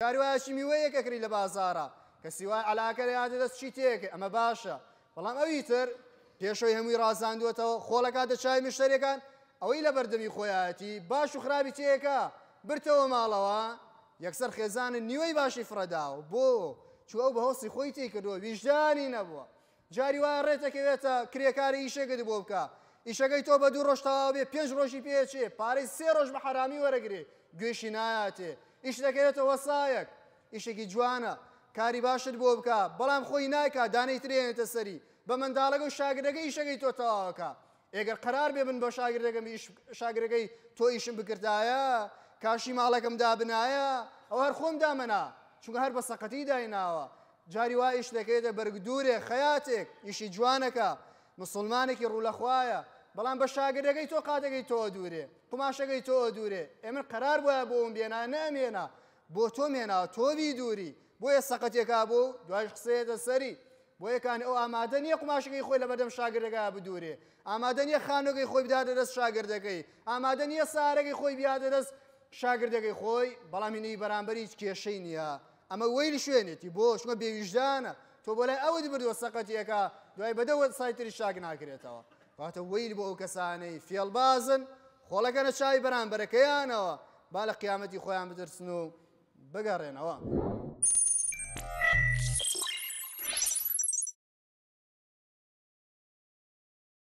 کاروایشی میوەیە کەکری لە بازارە کە سیوای علاکە یادە دەست چی تێکە ئەمە باشە بەڵام ئەویتر پێشۆی هەمووی ڕازاندوێتەوە خۆڵەکە دەچای مشتەرەکان ئەوەی لە بەردەمی خۆیەتی باش و خراپی تێکە برتەوە ماڵەوە یەکسەر خێزانن نیوەی باشی فرەداوە بۆ چوە بە هەڵسی خۆی تێکردەوە ویژدانی نەبووە جاری وایە ڕێتەکەوێتە کرێکاری ئیشەکەت بۆ بکە ئیشەکەی تۆ بە دوو ڕۆژتەوا بێ پێنج ڕۆژی پێچێ پارەی سێ ڕۆژ بە حرامی وەرەگرێ گوێشی نایاتێ ئیش دەکەوێتەوە سایەک ئیشێکی جوانە کاری باشت بۆ بکە بەڵام خۆی ناکە دانەی ترێنێتە سەری بە منداڵەکە و شاگرەکە ئیشەکەی تۆ تاواکە ئێگەر قرار بێ بن بە شاگرەکەم شاگرەکەی تۆ ئیشم بکردایە کاشی ماڵەکەم دابنایە ئەو هەر خۆم دامەنا چونکە هەر بە سەقەتی دایناوە جاری وا ئیش دەکەێتە بەرگدورێ خەیاتێک ئیشی جوانەکە مسلمانێکی ڕوولەخوایە بەڵام بە شاگرەکەی تۆ قاتەکەی تۆ دوورێ قماشەکەی تۆ دوورێ ئێمە قرار بووە بۆ ئەم بێنا نامێنا بۆ تۆ مێنا تۆوی دووری بۆیە سەقەتێکا بۆ دوایش قسەیەدە سەری بۆ یەکان ئەو ئامادە نیە قماشەکەی خۆی لە بەدەم شاگردەکە بدورێ ئامادە نیە خانەکەی خۆی بدادە دەست شاگردەکەی ئامادە نیە سارەکەی خۆی بیادە دەست شاگردەکەی خۆی بەڵامینی بەرامبەر هیچ کێشەی نییە ئەمە وەیلی شوێنێتی بۆ شمە بێویژدانە تۆ بۆ لای ئەوەی بردووە سەقەتیەکە دوای بەدەوە سایتری شاگ ناکرێتەوە. کاتە ویل بۆ ئەو کەسانەی فێڵبازن خۆڵەکەنە چای بەرامبەرەکەیانەوە با لە قیامەتی خۆیان بدرسن و بگەڕێنەوە.